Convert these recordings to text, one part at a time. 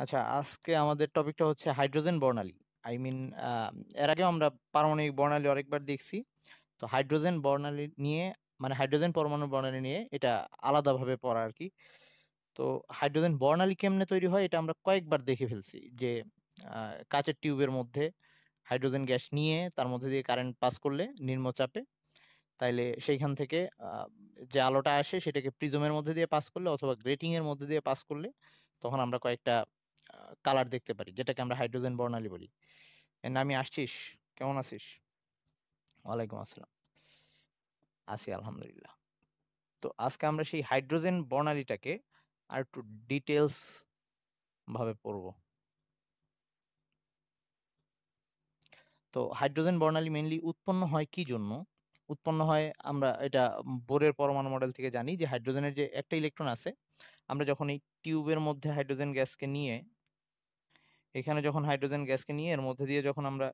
আচ্ছা আজকে আমাদের টপিকটা হচ্ছে হাইড্রোজেন বর্ণালী আই মিন এর আগেও আমরা পারমাণবিক বর্ণালী অনেকবার দেখছি তো হাইড্রোজেন বর্ণালী নিয়ে মানে হাইড্রোজেন পরমাণু বর্ণালী নিয়ে এটা আলাদাভাবে পড়া আর কি তো হাইড্রোজেন বর্ণালী কেমনে তৈরি হয় এটা আমরা কয়েকবার দেখে ফেলছি যে কাচের টিউবের মধ্যে হাইড্রোজেন গ্যাস নিয়ে তার মধ্যে দিয়ে কারেন্ট পাস করলে নিম্নচাপে তাইলে সেইখান থেকে যে আলোটা আসে সেটাকে প্রিজমের মধ্যে দিয়ে পাস করলে অথবা গ্রেটিংয়ের মধ্যে দিয়ে পাস করলে তখন আমরা কয়েকটা কালার দেখতে পারি যেটাকে আমরা হাইড্রোজেন বর্ণালী বলি এর আমি আসছিস কেমন আছিস ওয়ালাইকুম আসসালাম আছি আলহামদুলিল্লাহ তো আজকে আমরা সেই হাইড্রোজেন বর্ণালীটাকে আর একটু ডিটেলস ভাবে পড়ব তো হাইড্রোজেন বর্ণালী মেনলি উৎপন্ন হয় কি জন্য উৎপন্ন হয় আমরা এটা বোরের পরমাণু মডেল থেকে জানি যে হাইড্রোজেনের যে একটা ইলেকট্রন আছে আমরা যখন এই টিউবের মধ্যে হাইড্রোজেন গ্যাসকে নিয়ে এখানে যখন হাইড্রোজেন গ্যাসকে নিয়ে এর মধ্যে দিয়ে যখন আমরা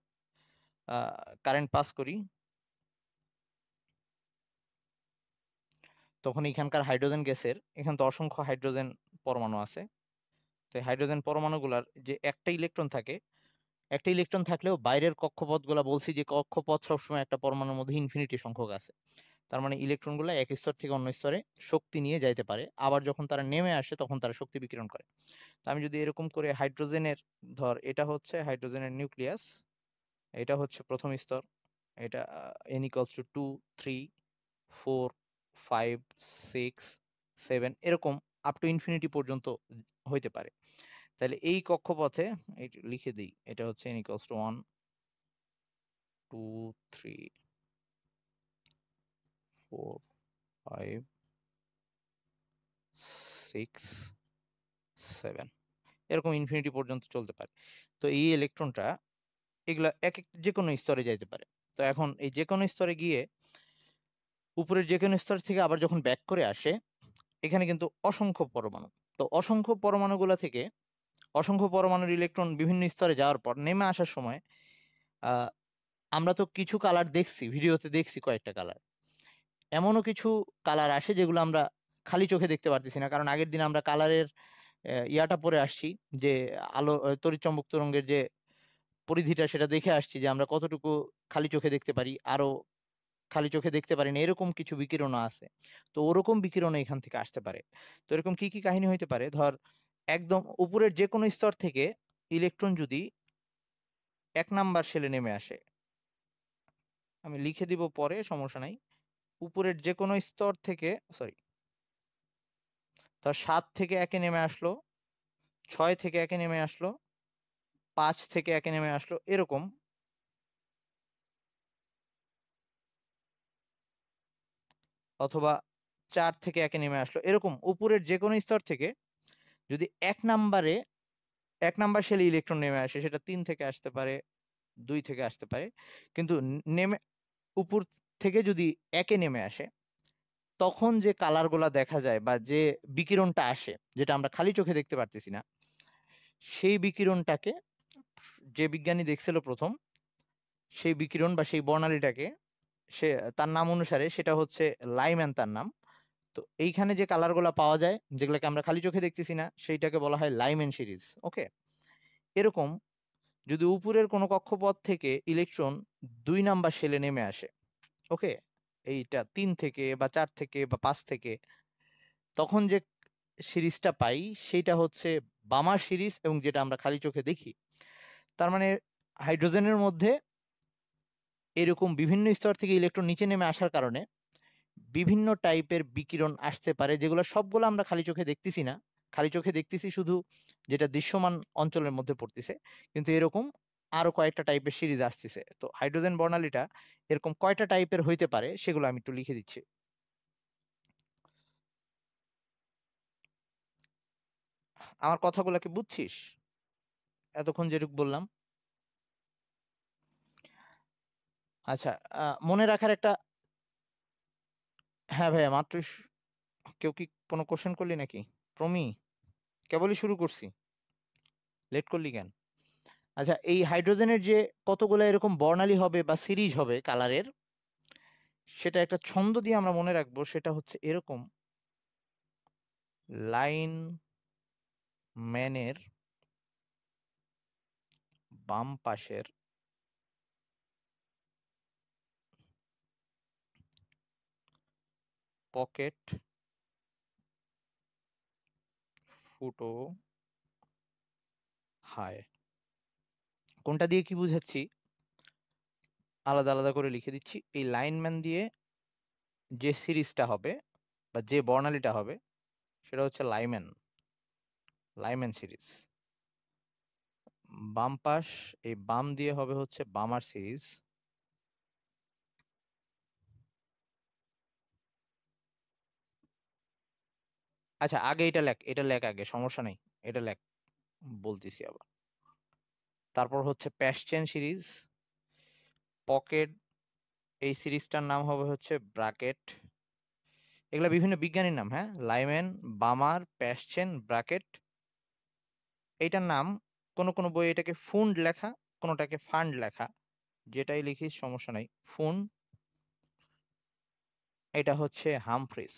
কারেন্ট পাস করি তখন এখানকার হাইড্রোজেন গ্যাসের এখান তো অসংখ্য হাইড্রোজেন পরমাণু আছে তো এই হাইড্রোজেন পরমাণুগুলার যে একটা ইলেকট্রন থাকে একটা ইলেকট্রন থাকলেও বাইরের কক্ষপথগুলো বলছি যে কক্ষপথ সবসময় একটা পরমাণুর মধ্যে ইনফিনিটি সংখ্যক আছে তার মানে ইলেকট্রনগুলো এক স্তর থেকে অন্য স্তরে শক্তি নিয়ে যাইতে পারে আবার যখন তারা নেমে আসে তখন তারা শক্তি বিকিরণ করে তো আমি যদি এরকম করে হাইড্রোজেনের ধর এটা হচ্ছে হাইড্রোজেনের নিউক্লিয়াস এটা হচ্ছে প্রথম স্তর এটা n equals to two three four five six seven এরকম আপ টু ইনফিনিটি পর্যন্ত হইতে পারে তাহলে এই কক্ষপথে লিখে দিই এটা হচ্ছে n equals to one two three four, five, six seven এরকম ইনফিনিটি পর্যন্ত চলতে পারে তো এই ইলেকট্রনটা এগুলা এক এক যে কোনো স্তরে যাইতে পারে তো এখন এই যে কোনো স্তরে গিয়ে উপরের যে কোনো স্তর থেকে আবার যখন ব্যাক করে আসে এখানে কিন্তু অসংখ্য পরমাণু তো অসংখ্য পরমাণুগুলো থেকে অসংখ্য পরমাণুর ইলেকট্রন বিভিন্ন স্তরে যাওয়ার পর নেমে আসার সময় আমরা তো কিছু কালার দেখছি ভিডিওতে দেখছি কয়েকটা কালার এমনও কিছু কালার আসে যেগুলো আমরা খালি চোখে দেখতে পারতেছি না কারণ আগের দিন আমরা কালারের ইয়াটা পরে আসছি যে আলো তরিচম্বক তরঙ্গের যে পরিধিটা সেটা দেখে আসছি যে আমরা কতটুকু খালি চোখে দেখতে পারি আরও খালি চোখে দেখতে পারি না এরকম কিছু বিকিরণ আছে তো ওরকম বিকিরণ এখান থেকে আসতে পারে তো এরকম কি কি কাহিনী হইতে পারে ধর একদম উপরের যে কোনো স্তর থেকে ইলেকট্রন যদি এক নাম্বার সেলে নেমে আসে আমি লিখে দিব পরে সমস্যা নাই উপরের যে কোনো স্তর থেকে সরি তার সাত থেকে একে নেমে আসলো ছয় থেকে একে নেমে আসলো পাঁচ থেকে একে নেমে আসলো এরকম অথবা চার থেকে একে নেমে আসলো এরকম উপরের যে কোনো স্তর থেকে যদি এক নাম্বারে এক নাম্বার সেলে ইলেকট্রন নেমে আসে সেটা তিন থেকে আসতে পারে দুই থেকে আসতে পারে কিন্তু নেমে উপর থেকে যদি একে নেমে আসে তখন যে কালারগুলা দেখা যায় বা যে বিকিরণটা আসে যেটা আমরা খালি চোখে দেখতে পারতেছি না সেই বিকিরণটাকে যে বিজ্ঞানী দেখছিল প্রথম সেই বিকিরণ বা সেই বর্ণালীটাকে সে তার নাম অনুসারে সেটা হচ্ছে লাইম্যান তার নাম তো এইখানে যে কালারগুলা পাওয়া যায় যেগুলোকে আমরা খালি চোখে দেখতেছি না সেইটাকে বলা হয় লাইম্যান সিরিজ ওকে এরকম যদি উপরের কোনো কক্ষপথ থেকে ইলেকট্রন দুই নাম্বার সেলে নেমে আসে ওকে এইটা তিন থেকে বা চার থেকে বা পাঁচ থেকে তখন যে সিরিজটা পাই সেটা হচ্ছে বামা সিরিজ এবং যেটা আমরা খালি চোখে দেখি তার মানে হাইড্রোজেনের মধ্যে এরকম বিভিন্ন স্তর থেকে ইলেকট্রন নিচে নেমে আসার কারণে বিভিন্ন টাইপের বিকিরণ আসতে পারে যেগুলো সবগুলো আমরা খালি চোখে দেখতেছি না খালি চোখে দেখতেছি শুধু যেটা দৃশ্যমান অঞ্চলের মধ্যে পড়তেছে কিন্তু এরকম আরও কয়েকটা টাইপের সিরিজ আসতেছে তো হাইড্রোজেন বর্ণালীটা এরকম কয়টা টাইপের হইতে পারে সেগুলো আমি একটু লিখে দিচ্ছি আমার কথাগুলো কি বুঝছিস এতক্ষণ যেটুক বললাম আচ্ছা মনে রাখার একটা হ্যাঁ ভাইয়া মাত্র কেউ কি কোনো কোশ্চেন করলি নাকি প্রমি কেবলই শুরু করছি লেট করলি কেন আচ্ছা এই হাইড্রোজেনের যে কতগুলো এরকম বর্ণালী হবে বা সিরিজ হবে কালারের সেটা একটা ছন্দ দিয়ে আমরা মনে রাখবো সেটা হচ্ছে এরকম লাইন ম্যানের বাম পাশের পকেট ফুটো হায় কোনটা দিয়ে কি বুঝাচ্ছি আলাদা আলাদা করে লিখে দিচ্ছি এই লাইনম্যান দিয়ে যে সিরিজটা হবে বা যে বর্ণালীটা হবে সেটা হচ্ছে লাইম্যান লাইম্যান সিরিজ বাম পাশ এই বাম দিয়ে হবে হচ্ছে বামার সিরিজ আচ্ছা আগে এটা লেখ এটা লেখ আগে সমস্যা নেই এটা লেখ বলতেছি আবার তারপর হচ্ছে প্যাশচেন সিরিজ পকেট এই সিরিজটার নাম হবে হচ্ছে ব্রাকেট এগুলো বিভিন্ন বিজ্ঞানীর নাম হ্যাঁ লাইমেন বামার প্যাশচেন ব্রাকেট এইটার নাম কোনো কোনো বই এটাকে ফুন্ড লেখা কোনোটাকে ফান্ড লেখা যেটাই লিখিস সমস্যা নাই ফুন এটা হচ্ছে হামফ্রিস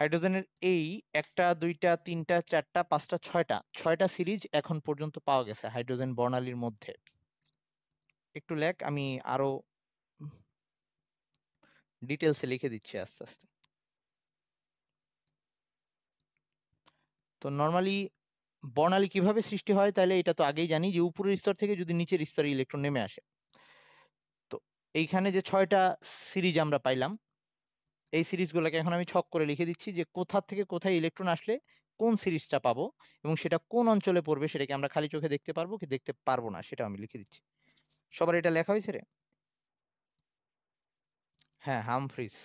হাইড্রোজেনের এই একটা দুইটা তিনটা চারটা পাঁচটা ছয়টা ছয়টা সিরিজ এখন পর্যন্ত পাওয়া গেছে হাইড্রোজেন বর্ণালীর মধ্যে একটু লেখ আমি আরো ডিটেলসে লিখে দিচ্ছি আস্তে আস্তে তো নর্মালি বর্ণালী কিভাবে সৃষ্টি হয় তাহলে এটা তো আগেই জানি যে উপরের স্তর থেকে যদি নিচের স্তরে ইলেকট্রন নেমে আসে তো এইখানে যে ছয়টা সিরিজ আমরা পাইলাম এই সিরিজগুলোকে এখন আমি ছক করে লিখে দিচ্ছি যে কোথা থেকে কোথায় ইলেকট্রন আসলে কোন সিরিজটা পাবো এবং সেটা কোন অঞ্চলে পড়বে সেটাকে আমরা খালি চোখে দেখতে পারবো কি দেখতে পারবো না সেটা আমি লিখে দিচ্ছি সবার এটা লেখা হয়েছে রে হ্যাঁ হামফ্রিস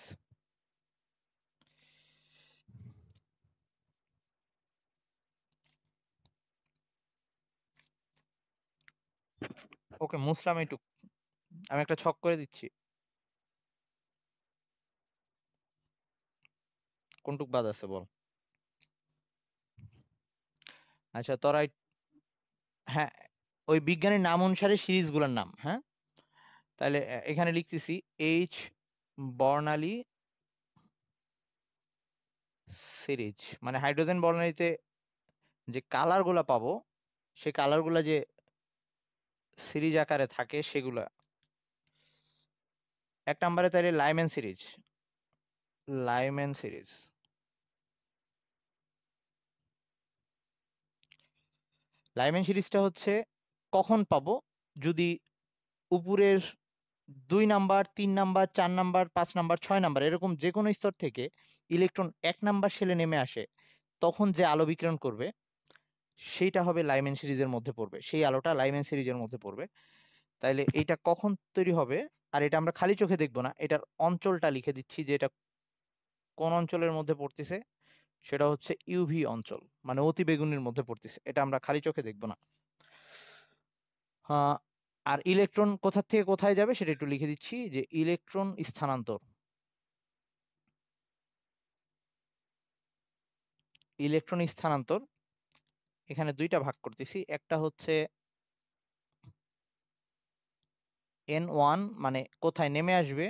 ওকে মুসলাম একটু আমি একটা ছক করে দিচ্ছি কোনটুক বাদ আছে বল আচ্ছা তোরা হ্যাঁ ওই বিজ্ঞানের নাম অনুসারে সিরিজগুলোর নাম হ্যাঁ তাহলে এখানে লিখতেছি এইচ বর্ণালী সিরিজ মানে হাইড্রোজেন বর্ণালীতে যে কালারগুলো পাবো সে কালারগুলো যে সিরিজ আকারে থাকে সেগুলা এক নম্বরে তাহলে Lyman series Lyman series Lyman সিরিজটা হচ্ছে কখন পাবো যদি উপরের দুই নাম্বার তিন নাম্বার চার নাম্বার পাঁচ নাম্বার ছয় নাম্বার এরকম যে কোনো স্তর থেকে ইলেকট্রন এক নাম্বার সেলে নেমে আসে তখন যে আলো বিকিরণ করবে সেইটা হবে লাইমেন সিরিজের মধ্যে পড়বে সেই আলোটা লাইমেন সিরিজের মধ্যে পড়বে তাইলে এটা কখন তৈরি হবে আর এটা আমরা খালি চোখে দেখব না এটার অঞ্চলটা লিখে দিচ্ছি যে এটা কোন অঞ্চলের মধ্যে পড়তেছে সেটা হচ্ছে ইউভি অঞ্চল মানে অতি বেগুনের মধ্যে পড়তেছে এটা আমরা খালি চোখে দেখব না আর ইলেকট্রন কোথা থেকে কোথায় যাবে সেটা একটু লিখে দিচ্ছি যে ইলেকট্রন স্থানান্তর ইলেকট্রন স্থানান্তর এখানে দুইটা ভাগ করতেছি একটা হচ্ছে এন ওয়ান মানে কোথায় নেমে আসবে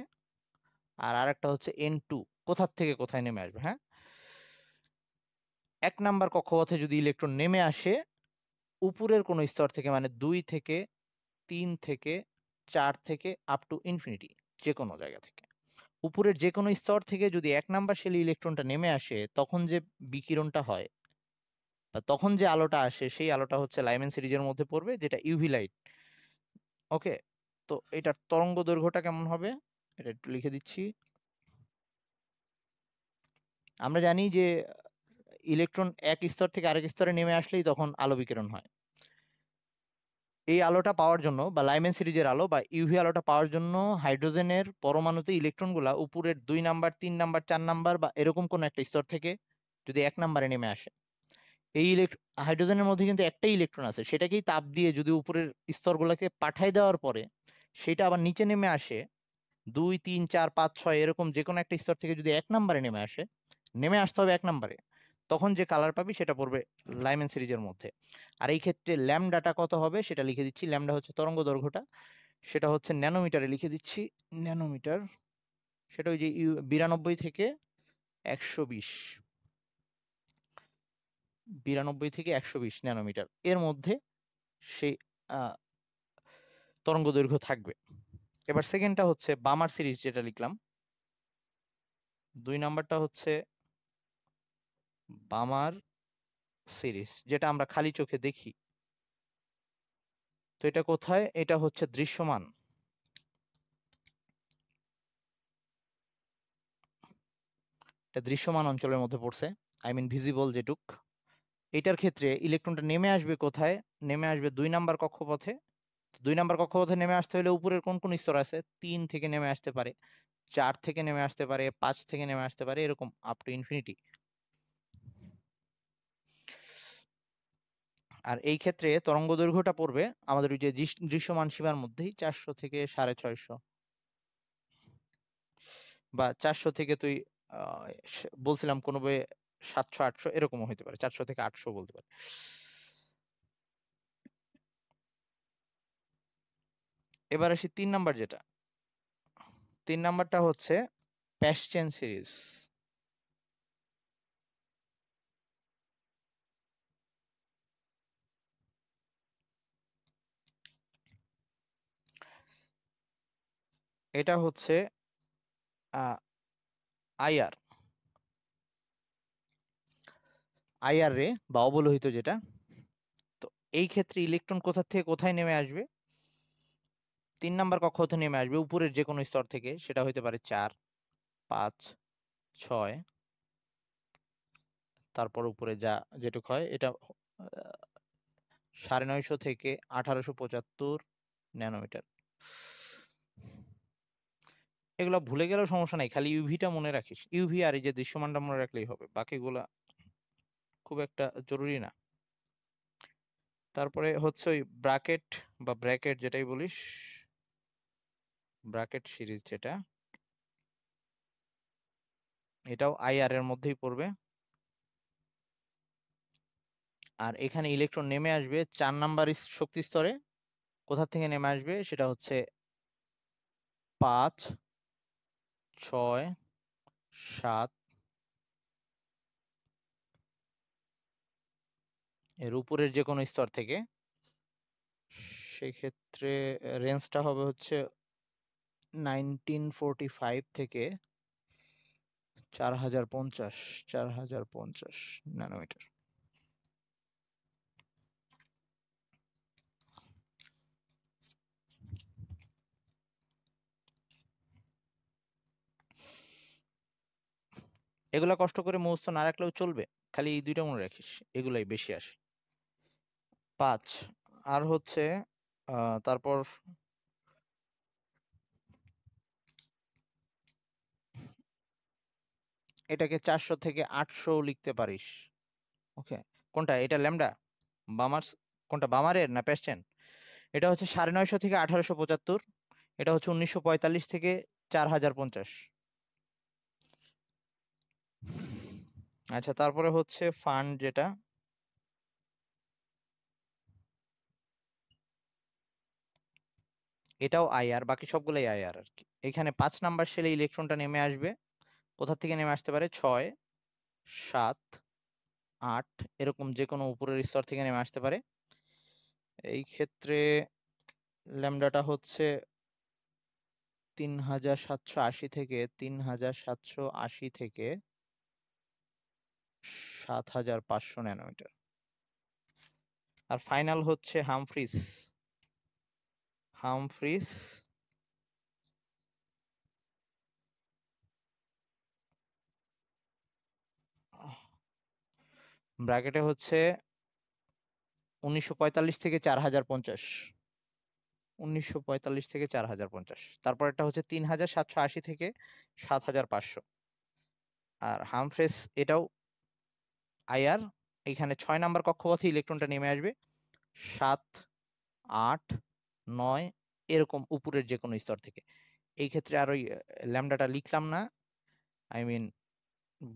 আর আরেকটা হচ্ছে এন টু কোথার থেকে কোথায় নেমে আসবে হ্যাঁ এক নাম্বার কক্ষপথে যদি ইলেকট্রন নেমে আসে উপরের কোনো স্তর থেকে মানে দুই থেকে তিন থেকে চার থেকে আপ টু ইনফিনিটি যে কোনো জায়গা থেকে উপরের যে কোনো স্তর থেকে যদি এক নাম্বার সেলে ইলেকট্রনটা নেমে আসে তখন যে বিকিরণটা হয় তখন যে আলোটা আসে সেই আলোটা হচ্ছে লাইমেন সিরিজের মধ্যে পড়বে যেটা ইউভি লাইট ওকে তো এটার তরঙ্গ দৈর্ঘ্যটা কেমন হবে এটা একটু লিখে দিচ্ছি আমরা জানি যে ইলেকট্রন এক স্তর থেকে আরেক স্তরে নেমে আসলেই তখন আলো বিকিরণ হয় এই আলোটা পাওয়ার জন্য বা লাইমেন সিরিজের আলো বা ইউভি আলোটা পাওয়ার জন্য হাইড্রোজেনের পরমাণুতে ইলেকট্রনগুলো উপরের দুই নাম্বার তিন নাম্বার চার নাম্বার বা এরকম কোনো একটা স্তর থেকে যদি এক নাম্বারে নেমে আসে এই ইলেকট্র হাইড্রোজেনের মধ্যে কিন্তু একটাই ইলেকট্রন আছে সেটাকেই তাপ দিয়ে যদি উপরের স্তরগুলোকে পাঠাই দেওয়ার পরে সেটা আবার নিচে নেমে আসে দুই তিন চার পাঁচ ছয় এরকম যে কোনো একটা স্তর থেকে যদি এক নাম্বারে নেমে আসে নেমে আসতে হবে এক নাম্বারে তখন যে কালার পাবি সেটা পড়বে লাইমেন সিরিজের মধ্যে আর এই ক্ষেত্রে ল্যামডাটা কত হবে সেটা লিখে দিচ্ছি ল্যামডা হচ্ছে তরঙ্গ দৈর্ঘ্যটা সেটা হচ্ছে ন্যানোমিটারে লিখে দিচ্ছি ন্যানোমিটার সেটা ওই যে বিরানব্বই থেকে একশো বিশ বিরানব্বই থেকে একশো বিশ ন্যানোমিটার এর মধ্যে সেই তরঙ্গ দৈর্ঘ্য থাকবে এবার সেকেন্ডটা হচ্ছে বামার সিরিজ যেটা লিখলাম দুই নাম্বারটা হচ্ছে বামার সিরিজ যেটা আমরা খালি চোখে দেখি তো এটা কোথায় এটা হচ্ছে দৃশ্যমান এটা দৃশ্যমান অঞ্চলের মধ্যে পড়ছে আই মিন ভিজিবল যেটুক এটার ক্ষেত্রে ইলেকট্রনটা নেমে আসবে কোথায় নেমে আসবে দুই নাম্বার কক্ষপথে দুই নাম্বার কক্ষপথে নেমে আসতে হলে উপরের কোন কোন স্তর আছে তিন থেকে নেমে আসতে পারে চার থেকে নেমে আসতে পারে পাঁচ থেকে নেমে আসতে পারে এরকম আপ টু ইনফিনিটি আর এই ক্ষেত্রে তরঙ্গ দৈর্ঘ্যটা পড়বে আমাদের ওই যে দৃশ্যমান সীমার মধ্যেই চারশো থেকে সাড়ে ছয়শো বা চারশো থেকে তুই বলছিলাম কোনো বইয়ে সাতশো আটশো এরকমও হইতে পারে চারশো থেকে আটশো বলতে পারে এবার আসি তিন নাম্বার যেটা তিন নাম্বারটা হচ্ছে প্যাশ্চেন সিরিজ এটা হচ্ছে আইআর আইআর রে বা অবলোহিত যেটা তো এই ক্ষেত্রে ইলেকট্রন কোথা থেকে কোথায় নেমে আসবে তিন নাম্বার কক্ষ হতে নেমে আসবে উপরের যে কোনো স্তর থেকে সেটা হইতে পারে চার পাঁচ ছয় তারপর উপরে যা যেটুক হয় এটা সাড়ে নয়শো থেকে আঠারোশো পঁচাত্তর ন্যানোমিটার এগুলো ভুলে গেলেও সমস্যা নাই খালি ইউভিটা মনে রাখিস ইউভি আর এই যে দৃশ্যমানটা মনে রাখলেই হবে বাকিগুলা খুব একটা জরুরি না তারপরে হচ্ছে ওই ব্র্যাকেট বা ব্র্যাকেট যেটাই বলিস ব্র্যাকেট সিরিজ যেটা এটাও আইআর এর মধ্যেই পড়বে আর এখানে ইলেকট্রন নেমে আসবে চার নাম্বার শক্তি স্তরে কোথা থেকে নেমে আসবে সেটা হচ্ছে পাঁচ ছয় সাত এর উপরের যে কোনো স্তর থেকে সেক্ষেত্রে রেঞ্জটা হবে হচ্ছে নাইনটিন ফোরটি ফাইভ থেকে চার হাজার পঞ্চাশ চার হাজার পঞ্চাশ ন্যানোমিটার এগুলো কষ্ট করে মুখস্থ না রাখলেও চলবে খালি এই দুইটা মনে রাখিস এগুলাই বেশি আসে পাঁচ আর হচ্ছে তারপর এটাকে চারশো থেকে আটশো লিখতে পারিস ওকে কোনটা এটা ল্যামডা বামার কোনটা বামারের না প্যাস্টেন এটা হচ্ছে সাড়ে নয়শো থেকে আঠারোশো পঁচাত্তর এটা হচ্ছে উনিশশো পঁয়তাল্লিশ থেকে চার হাজার পঞ্চাশ আচ্ছা তারপরে হচ্ছে ফান্ড যেটা এটাও আইআর বাকি সবগুলোই আইআর আর কি এখানে পাঁচ নাম্বার সেলে ইলেকট্রনটা নেমে আসবে কোথা থেকে নেমে আসতে পারে ছয় সাত আট এরকম যে কোনো উপরের স্তর থেকে নেমে আসতে পারে এই ক্ষেত্রে ল্যামডাটা হচ্ছে তিন হাজার সাতশো আশি থেকে তিন হাজার সাতশো আশি থেকে সাত হাজার পাঁচশো ন্যানোমিটার আর ফাইনাল হচ্ছে হামফ্রিজ হামফ্রিজ ব্র্যাকেটে হচ্ছে উনিশশো থেকে চার হাজার পঞ্চাশ উনিশশো থেকে চার হাজার পঞ্চাশ তারপর এটা হচ্ছে তিন হাজার সাতশো আশি থেকে সাত হাজার পাঁচশো আর হামফ্রেস এটাও আইআর এখানে ছয় নাম্বার কক্ষপথে ইলেকট্রনটা নেমে আসবে সাত আট নয় এরকম উপরের যে কোনো স্তর থেকে এই ক্ষেত্রে আর ওই ল্যামডাটা লিখলাম না আই মিন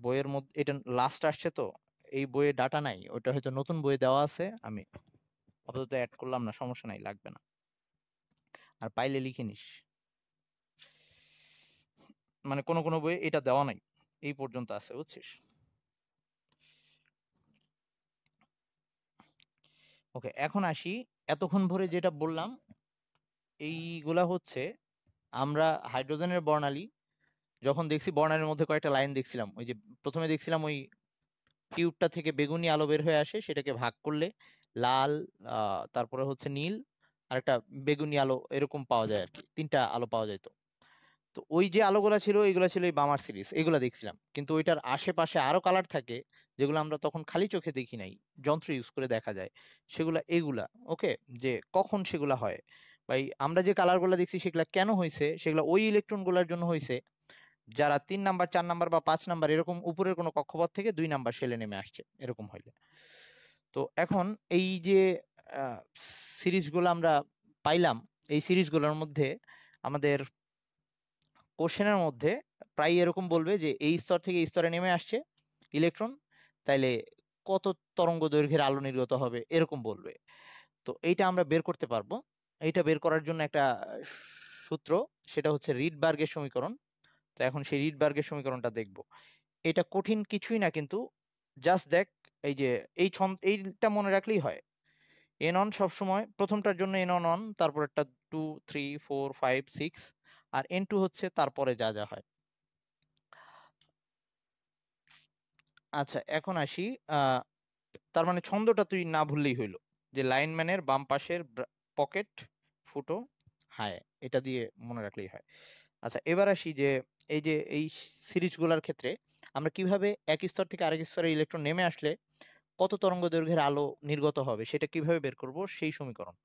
বইয়ের মধ্যে এটা লাস্ট আসছে তো এই বইয়ে ডাটা নাই ওটা হয়তো নতুন বইয়ে দেওয়া আছে আমি অথচ অ্যাড করলাম না সমস্যা নাই লাগবে না আর পাইলে লিখে নিস মানে কোনো কোনো বইয়ে এটা দেওয়া নাই এই পর্যন্ত আছে বুঝছিস ওকে এখন আসি এতক্ষণ ভরে যেটা বললাম এইগুলা হচ্ছে আমরা হাইড্রোজেনের বর্ণালী যখন দেখছি বর্ণালীর মধ্যে কয়েকটা লাইন দেখছিলাম ওই যে প্রথমে দেখছিলাম ওই টিউবটা থেকে বেগুনি আলো বের হয়ে আসে সেটাকে ভাগ করলে লাল তারপরে হচ্ছে নীল আর একটা বেগুনি আলো এরকম পাওয়া যায় আর কি তিনটা আলো পাওয়া যায় তো তো ওই যে আলোগুলো ছিল এইগুলো ছিল এই বামার সিরিজ এগুলো দেখছিলাম কিন্তু ওইটার আশেপাশে আরো কালার থাকে যেগুলো আমরা তখন খালি চোখে দেখি নাই যন্ত্র ইউজ করে দেখা যায় সেগুলা এগুলা ওকে যে কখন সেগুলো হয় ভাই আমরা যে কালারগুলো দেখছি সেগুলো কেন হয়েছে সেগুলো ওই ইলেকট্রনগুলোর জন্য হয়েছে যারা তিন নাম্বার চার নাম্বার বা পাঁচ নাম্বার এরকম উপরের কোনো কক্ষপথ থেকে দুই নাম্বার সেলে নেমে আসছে এরকম হইলে তো এখন এই যে সিরিজগুলো আমরা পাইলাম এই সিরিজগুলোর মধ্যে আমাদের কোশ্চেনের মধ্যে প্রায় এরকম বলবে যে এই স্তর থেকে এই স্তরে নেমে আসছে ইলেকট্রন তাইলে কত তরঙ্গ দৈর্ঘ্যের আলো নির্গত হবে এরকম বলবে তো এইটা আমরা বের করতে পারবো এইটা বের করার জন্য একটা সূত্র সেটা হচ্ছে রিডবার্গের সমীকরণ তো এখন সেই রিডবার্গের সমীকরণটা দেখব এটা কঠিন কিছুই না কিন্তু জাস্ট দেখ এই যে এই ছন্দ এইটা মনে রাখলেই হয় এন অন সবসময় প্রথমটার জন্য এন অন অন তারপর একটা two three four five six আর এন টু হচ্ছে তারপরে যা যা হয় আচ্ছা এখন আসি তার মানে ছন্দটা তুই না ভুললেই হইল যে লাইনম্যানের বাম পাশের পকেট ফুটো হায় এটা দিয়ে মনে রাখলেই হয় আচ্ছা এবার আসি যে এই যে এই সিরিজগুলোর ক্ষেত্রে আমরা কিভাবে এক স্তর থেকে আরেক স্তরে ইলেকট্রন নেমে আসলে কত তরঙ্গ দৈর্ঘ্যের আলো নির্গত হবে সেটা কিভাবে বের করব সেই সমীকরণ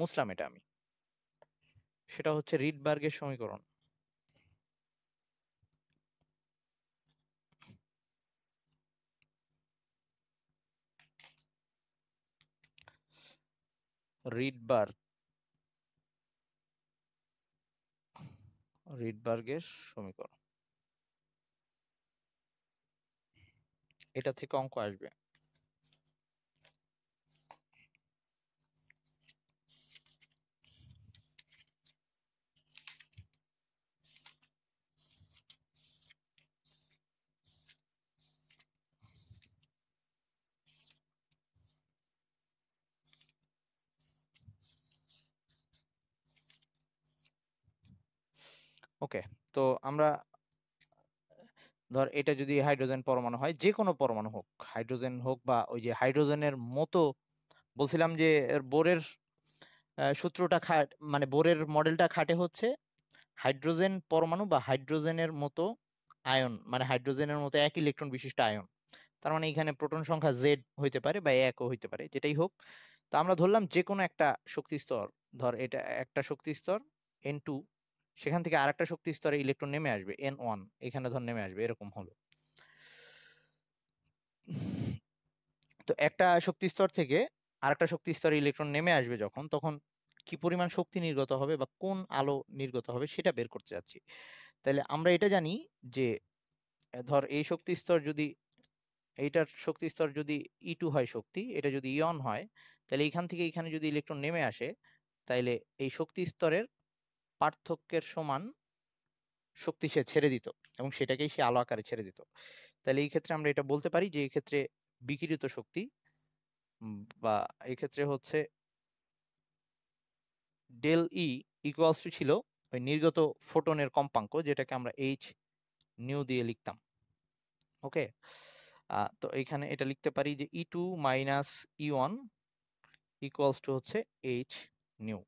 মুসলাম এটা আমি সেটা হচ্ছে রিডবার্গের সমীকরণ রিডবার্গ রিডবার্গের সমীকরণ এটা থেকে অঙ্ক আসবে ওকে তো আমরা ধর এটা যদি হাইড্রোজেন পরমাণু হয় যে কোনো পরমাণু হোক হাইড্রোজেন হোক বা ওই যে হাইড্রোজেনের মতো বলছিলাম যে বোরের সূত্রটা খাট মানে বোরের মডেলটা খাটে হচ্ছে হাইড্রোজেন পরমাণু বা হাইড্রোজেনের মতো আয়ন মানে হাইড্রোজেনের মতো এক ইলেকট্রন বিশিষ্ট আয়ন তার মানে এখানে প্রোটন সংখ্যা জেড হইতে পারে বা একও হইতে পারে যেটাই হোক তা আমরা ধরলাম যে কোনো একটা শক্তিস্তর ধর এটা একটা শক্তিস্তর এন টু সেখান থেকে আরেকটা শক্তি স্তরে ইলেকট্রন নেমে আসবে এন ওয়ান এখানে ধর নেমে আসবে এরকম হলো তো একটা শক্তি স্তর থেকে আরেকটা শক্তি স্তরে ইলেকট্রন নেমে আসবে যখন তখন কি পরিমাণ শক্তি নির্গত হবে বা কোন আলো নির্গত হবে সেটা বের করতে যাচ্ছি তাহলে আমরা এটা জানি যে ধর এই শক্তি স্তর যদি এইটার শক্তি স্তর যদি ই e টু হয় শক্তি এটা যদি ইয়ন e হয় তাহলে এখান থেকে এখানে যদি ইলেকট্রন নেমে আসে তাইলে এই শক্তি স্তরের পার্থক্যের সমান শক্তি সে ছেড়ে দিত এবং সেটাকেই সে আলো আকারে ছেড়ে দিত তাহলে এই ক্ষেত্রে আমরা এটা বলতে পারি যে এই ক্ষেত্রে বিকিরিত শক্তি বা এক্ষেত্রে হচ্ছে ডেল ই ইকুয়ালস টু ছিল ওই নির্গত ফোটনের কম্পাঙ্ক যেটাকে আমরা এইচ নিউ দিয়ে লিখতাম ওকে তো এখানে এটা লিখতে পারি যে E two minus E one equals to হচ্ছে এইচ নিউ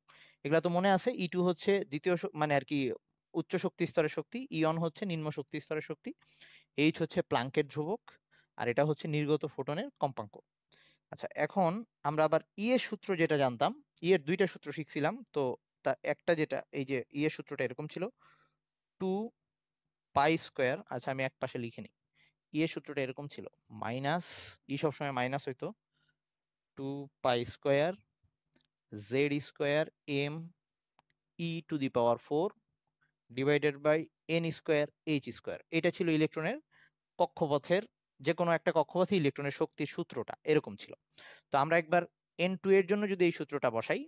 এগুলা তো মনে আছে ই e টু হচ্ছে দ্বিতীয় মানে আর কি উচ্চ শক্তি স্তরের শক্তি ইয়ন e হচ্ছে নিম্ন শক্তি স্তরের শক্তি এইচ হচ্ছে প্লাঙ্কের ধ্রুবক আর এটা হচ্ছে নির্গত ফোটনের কম্পাঙ্ক আচ্ছা এখন আমরা আবার ই e এর সূত্র যেটা জানতাম ই এর দুইটা সূত্র শিখছিলাম তো তার একটা যেটা এই যে ই এর সূত্রটা এরকম ছিল টু পাই স্কোয়ার আচ্ছা আমি এক পাশে লিখে নিই ই এর সূত্রটা এরকম ছিল মাইনাস ই সবসময় মাইনাস হইতো two pi square Z square m e two the power four divided by n square h square এটা ছিল ইলেকট্রনের কক্ষপথের যে কোনো একটা কক্ষপথে ইলেকট্রনের শক্তির সূত্রটা এরকম ছিল তো আমরা একবার এন টু এর জন্য যদি এই সূত্রটা বসাই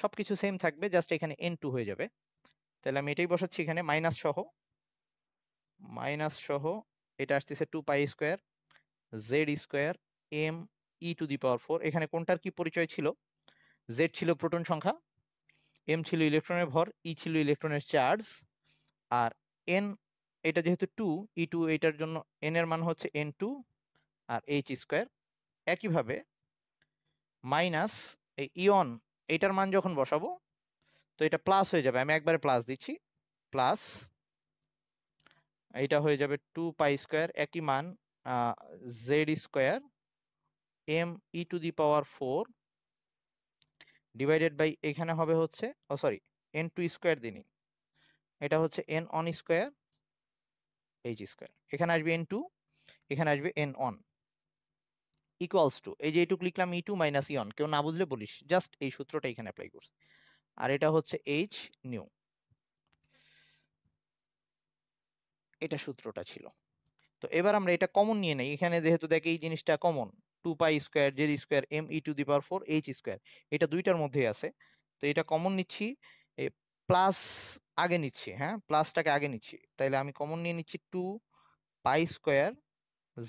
সব কিছু সেম থাকবে জাস্ট এখানে এন টু হয়ে যাবে তাহলে আমি এটাই বসাচ্ছি এখানে মাইনাস সহ মাইনাস সহ এটা আসতেছে two pi square Z square m e two the power four এখানে কোনটার কি পরিচয় ছিল জেড ছিল প্রোটন সংখ্যা এম ছিল ইলেকট্রনের ভর ই e ছিল ইলেকট্রনের চার্জ আর এন এটা যেহেতু টু ই টু এইটার জন্য এন এর মান হচ্ছে এন টু আর এইচ স্কোয়ার একইভাবে মাইনাস এই ইয়ন এটার মান যখন বসাবো তো এটা প্লাস হয়ে যাবে আমি একবারে প্লাস দিচ্ছি প্লাস এটা হয়ে যাবে টু পাই স্কোয়ার একই মান Z square m e two the power four divided by এখানে হবে হচ্ছে ও সরি এন টু স্কোয়ার দিনই এটা হচ্ছে n one square h square এখানে আসবে এন টু এখানে আসবে এন অন ইকুয়ালস টু এই যে এইটুক লিখলাম E two minus E one কেউ না বুঝলে বলিস জাস্ট এই সূত্রটা এখানে অ্যাপ্লাই করছি আর এটা হচ্ছে এইচ নিউ এটা সূত্রটা ছিল তো এবার আমরা এটা কমন নিয়ে নেই এখানে যেহেতু দেখে এই জিনিসটা common two pi square Z square m e two the power four h square এটা দুইটার মধ্যেই আছে তো এটা কমন নিচ্ছি প্লাস আগে নিচ্ছি হ্যাঁ প্লাসটাকে আগে নিচ্ছি তাহলে আমি কমন নিয়ে নিচ্ছি two pi square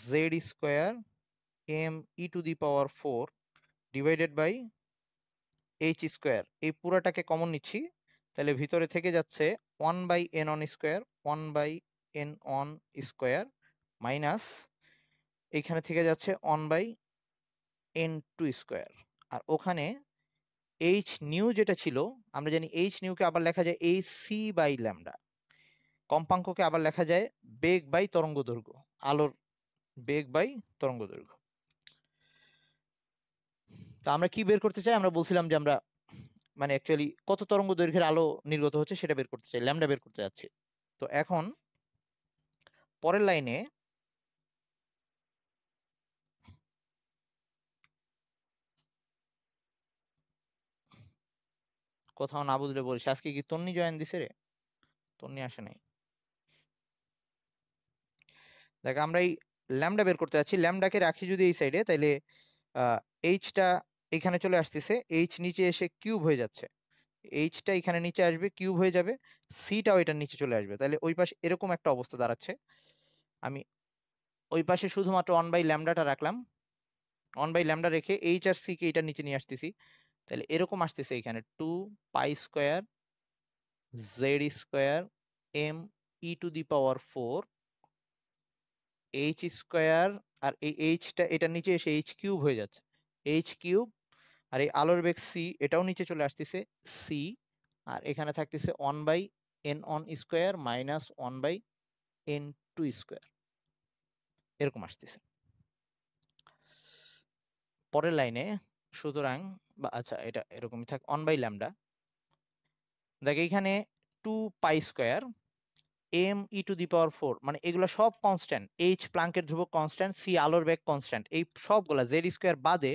Z square m e two the power four divided by h square এই পুরাটাকে কমন নিচ্ছি তাহলে ভিতরে থেকে যাচ্ছে one by n one square one by n one square minus এখানে থেকে যাচ্ছে one by n two square আর ওখানে এইচ নিউ যেটা ছিল আমরা জানি এইচ নিউকে আবার লেখা যায় এইচ সি বাই ল্যামডা কম্পাঙ্ককে আবার লেখা যায় বেগ বাই তরঙ্গ দৈর্ঘ্য আলোর বেগ বাই তরঙ্গ দৈর্ঘ্য তা আমরা কি বের করতে চাই আমরা বলছিলাম যে আমরা মানে অ্যাকচুয়ালি কত তরঙ্গ দৈর্ঘ্যের আলো নির্গত হচ্ছে সেটা বের করতে চাই ল্যামডা বের করতে যাচ্ছে তো এখন পরের লাইনে কোথাও না বুঝলে বলিস আজকে কি তন্নি জয়েন দিছে রে তন্নি আসে নাই দেখ আমরা এই ল্যামডা বের করতে যাচ্ছি ল্যামডাকে রাখি যদি এই সাইডে তাইলে এইচটা এখানে চলে আসতেছে এইচ নিচে এসে কিউব হয়ে যাচ্ছে এইচটা এখানে নিচে আসবে কিউব হয়ে যাবে সিটাও এটার নিচে চলে আসবে তাহলে ওই পাশে এরকম একটা অবস্থা দাঁড়াচ্ছে আমি ওই পাশে শুধুমাত্র ওয়ান বাই ল্যামডাটা রাখলাম ওয়ান বাই ল্যামডা রেখে এইচ আর সিকে এটার নিচে নিয়ে আসতেছি তাহলে এরকম আসতেছে এখানে two pi square Z square m e two the power four h square আর এই এইচটা এটার নিচে এসে এইচ কিউব হয়ে যাচ্ছে এইচ কিউব আর এই আলোর বেগ সি এটাও নিচে চলে আসতেছে সি আর এখানে থাকতেছে one by n one square minus one by n two square এরকম আসতেছে পরের লাইনে সুতরাং আচ্ছা এটা এরকমই থাক অন বাই ল্যামডা দেখ এখানে two pi square m e two the power four মানে এগুলো সব কনস্ট্যান্ট এইচ প্লাঙ্কের ধ্রুবক কনস্ট্যান্ট সি আলোর ব্যাগ কনস্ট্যান্ট এই সবগুলা জেড স্কোয়ার বাদে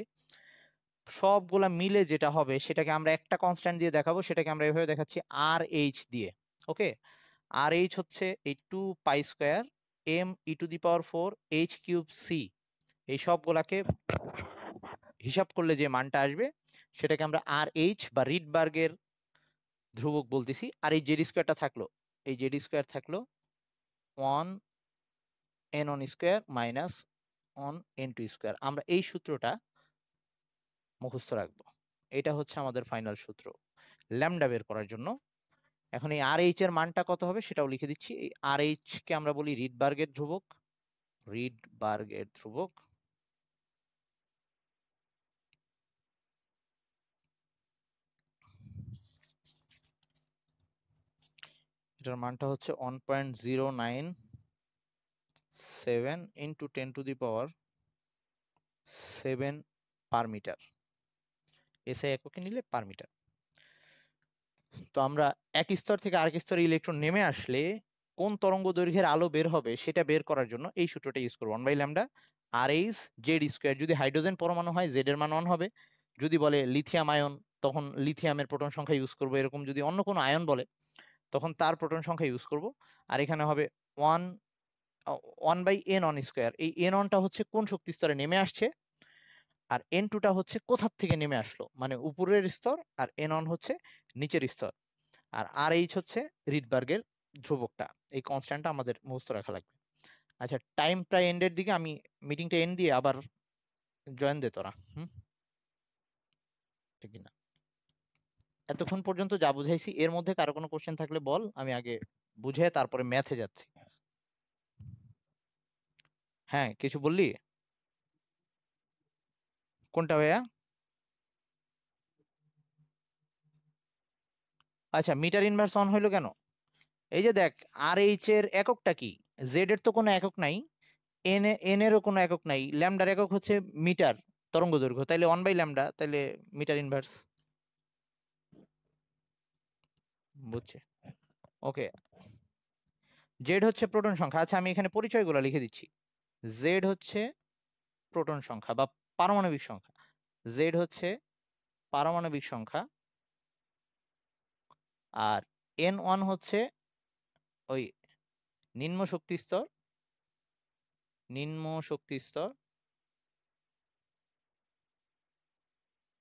সবগুলা মিলে যেটা হবে সেটাকে আমরা একটা কনস্ট্যান্ট দিয়ে দেখাবো সেটাকে আমরা এভাবে দেখাচ্ছি আর এইচ দিয়ে ওকে আর এইচ হচ্ছে এই two pi square m e two the power four h cube c এই সবগুলাকে হিসাব করলে যে মানটা আসবে সেটাকে আমরা আর এইচ বা রিডবার্গের ধ্রুবক বলতেছি আর এই জেডি স্কোয়ারটা থাকলো এই জেডি স্কোয়ার থাকলো one n one square minus one n two square আমরা এই সূত্রটা মুখস্থ রাখব এটা হচ্ছে আমাদের ফাইনাল সূত্র ল্যামডা বের করার জন্য এখন এই আর এইচ এর মানটা কত হবে সেটাও লিখে দিচ্ছি এই আর এইচকে আমরা বলি রিডবার্গের ধ্রুবক রিডবার্গের ধ্রুবক এটার মানটা হচ্ছে one point zero nine seven into ten to the power seven per metre SI এককে নিলে পার মিটার তো আমরা এক স্তর থেকে আরেক স্তরে ইলেকট্রন নেমে আসলে কোন তরঙ্গ দৈর্ঘ্যের আলো বের হবে সেটা বের করার জন্য এই সূত্রটা ইউজ করবো one by lambda R H Z square যদি হাইড্রোজেন পরমাণু হয় জেডের মান ওয়ান হবে যদি বলে লিথিয়াম আয়ন তখন লিথিয়ামের প্রোটন সংখ্যা ইউজ করবো এরকম যদি অন্য কোনো আয়ন বলে তখন তার প্রোটন সংখ্যা ইউজ করব আর এখানে হবে one one by n one square এই এন অনটা হচ্ছে কোন শক্তি স্তরে নেমে আসছে আর এন টুটা হচ্ছে কোথার থেকে নেমে আসলো মানে উপরের স্তর আর এন অন হচ্ছে নিচের স্তর আর আর এইচ হচ্ছে রিডবার্গের ধ্রুবকটা এই কনস্ট্যান্টটা আমাদের মুহস্ত রাখা লাগবে আচ্ছা টাইম প্রায় এন্ডের দিকে আমি মিটিংটা এন্ড দিয়ে আবার জয়েন দে তোরা হুম ঠিক না এতক্ষণ পর্যন্ত যা বুঝাইছি এর মধ্যে কারো কোনো কোশ্চেন থাকলে বল আমি আগে বুঝে তারপরে ম্যাথে যাচ্ছি হ্যাঁ।, হ্যাঁ কিছু বললি কোনটা ভাইয়া আচ্ছা মিটার ইনভার্স অন হইলো কেন এই যে দেখ আর এইচ এর এককটা কি জেড এর তো কোনো একক নাই এন এন এরও কোনো একক নাই ল্যামডার একক হচ্ছে মিটার তরঙ্গ দৈর্ঘ্য তাইলে ওয়ান বাই ল্যামডা তাইলে মিটার ইনভার্স বুঝছে ওকে জেড হচ্ছে প্রোটন সংখ্যা আচ্ছা আমি এখানে পরিচয়গুলো লিখে দিচ্ছি জেড হচ্ছে প্রোটন সংখ্যা বা পারমাণবিক সংখ্যা জেড হচ্ছে পারমাণবিক সংখ্যা আর এন ওয়ান হচ্ছে ওই নিম্ন শক্তি স্তর নিম্ন শক্তি স্তর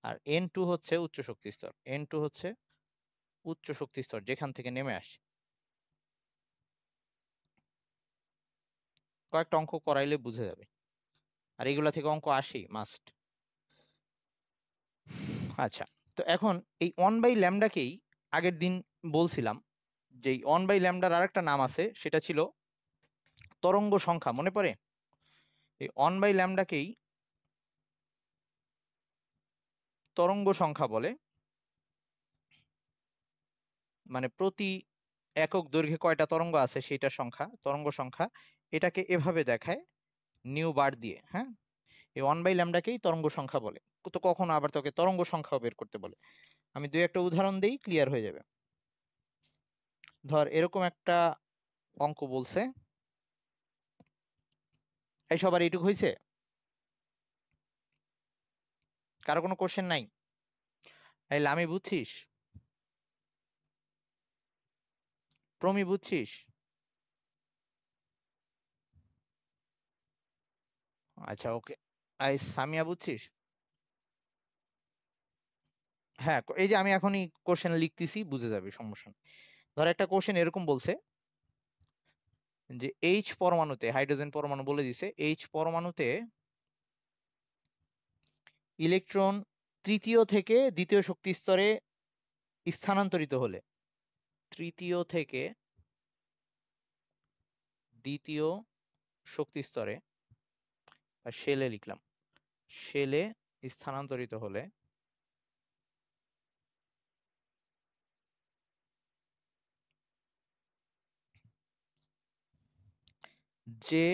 আর এন টু হচ্ছে উচ্চ শক্তি স্তর এন টু হচ্ছে উচ্চ শক্তি স্তর যেখান থেকে নেমে আসে কয়েকটা অঙ্ক করাইলে বুঝে যাবে আর এগুলা থেকে অঙ্ক আসেই মাস্ট আচ্ছা তো এখন এই ওয়ান বাই ল্যামডাকেই আগের দিন বলছিলাম যে ওয়ান বাই ল্যামডার আরেকটা নাম আছে সেটা ছিল তরঙ্গ সংখ্যা মনে পড়ে এই ওয়ান বাই ল্যামডাকেই তরঙ্গ সংখ্যা বলে মানে প্রতি একক দৈর্ঘ্যে কয়টা তরঙ্গ আছে সেটা সংখ্যা তরঙ্গ সংখ্যা এটাকে এভাবে দেখায় নিউ বার দিয়ে হ্যাঁ এই ওয়ান বাই ল্যামডাকেই তরঙ্গ সংখ্যা বলে তো কখনো আবার তোকে তরঙ্গ সংখ্যাও বের করতে বলে আমি দুই একটা উদাহরণ দিই ক্লিয়ার হয়ে যাবে ধর এরকম একটা অঙ্ক বলছে এই সবার এইটুকু হয়েছে কারো কোনো কোশ্চেন নাই এই লামি বুঝছিস প্রমি বুঝছিস আচ্ছা ওকে আই সামিয়া বুঝছিস হ্যাঁ এই যে আমি এখনই কোশ্চেন লিখতেছি বুঝে যাবে সমস্যা ধর একটা কোশ্চেন এরকম বলছে যে এইচ পরমাণুতে হাইড্রোজেন পরমাণু বলে দিছে এইচ পরমাণুতে ইলেকট্রন তৃতীয় থেকে দ্বিতীয় শক্তি স্তরে স্থানান্তরিত হলে তৃতীয় থেকে দ্বিতীয় শক্তি স্তরে বা শেলে লিখলাম শেলে স্থানান্তরিত হলে যে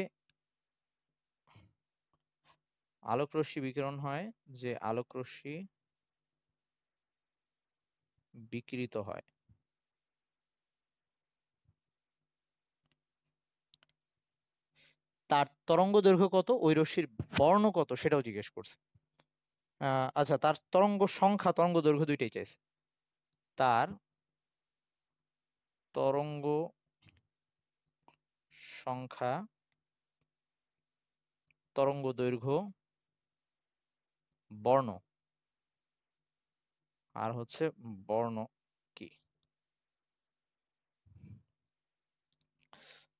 আলোকরশ্মি বিকিরণ হয় যে আলোকরশ্মি বিকৃত হয় তার তরঙ্গ দৈর্ঘ্য কত ওই রশ্মির বর্ণ কত সেটাও জিজ্ঞেস করছে আচ্ছা তার তরঙ্গ সংখ্যা তরঙ্গ দৈর্ঘ্য দুইটাই চাইছে তার তরঙ্গ সংখ্যা তরঙ্গ দৈর্ঘ্য বর্ণ আর হচ্ছে বর্ণ কি